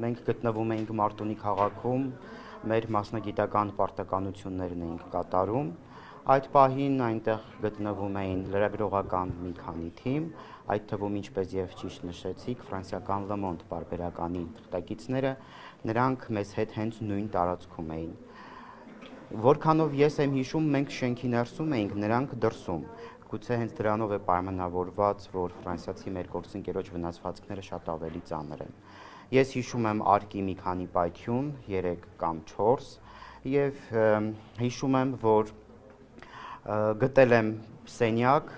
Մենք գտնվում էինք Մարտունի քաղաքում, մեր մասնագիտական պարտականություններն էինք կատարում։ Այդ պահին այնտեղ գտնվում էին լրագրողական մի քանի թիմ, այդ թվում ինչպես եւ ճիշտ նշեցիք, ֆրանսիական լմոնտ բարբերականի թղթակիցները, նրանք մեզ հետ հենց նույն տարածքում էին։ Որքանով ես եմ հիշում, մենք շենքի ներսում էինք, նրանք դրսում գուցե հենց դրանով է պայմանավորված, որ ֆրանսիացի մեր գործընկերոջ վնասվածքները շատ ավելի ծանր են։ Ես հիշում եմ արկի մի քանի պայթյուն, 3 կամ 4, եւ հիշում եմ, որ գտել եմ սենյակ,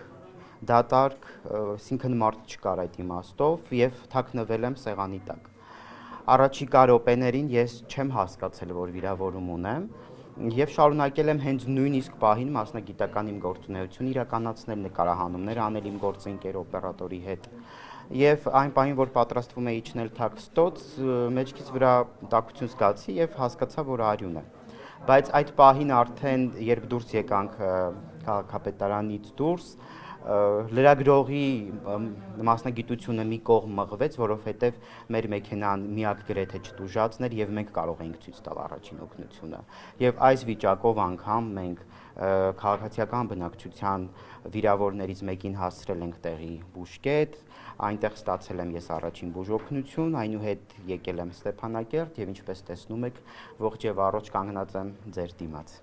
դատարկ, այսինքն մարդ չկար այդ իմաստով եւ թաքնվել եմ սեղանի տակ։ Առաջիկա րոպեներին ես չեմ հասկացել, որ վիրավորում ունեմ, եւ շարունակել եմ հենց նույնիսկ պահին մասնագիտական իմ գործունեությունը իրականացնել, նկարահանումներ անել իմ գործընկեր օպերատորի հետ։ Եվ այն պահին, որ պատրաստվում էի իջնել թաքստոց, մեջքից վրա տակություն զգացի եւ հասկացա, որ արյուն է։ Բայց այդ պահին արդեն երբ դուրս եկանք քաղաքապետարանից դուրս, ա, լրագրողի մասնագիտությունը մի կողմ մղվեց, որովհետև մեր մեքենան միակ գրեթե չտուժածն էր եւ մենք կարող էինք ցույց տալ առաջին օգնությունը։ Եվ այս վիճակով անգամ մենք քաղաքացիական բնակչության վիրավորներից մեկին հասցրել ենք տեղի Բուշկետ, այնտեղ ստացել եմ ես առաջին բուժօգնություն, այնուհետ եկել եմ Ստեփանակերտ եւ ինչպես տեսնում եք, ողջ եւ առողջ կանգնած եմ ձեր դիմաց։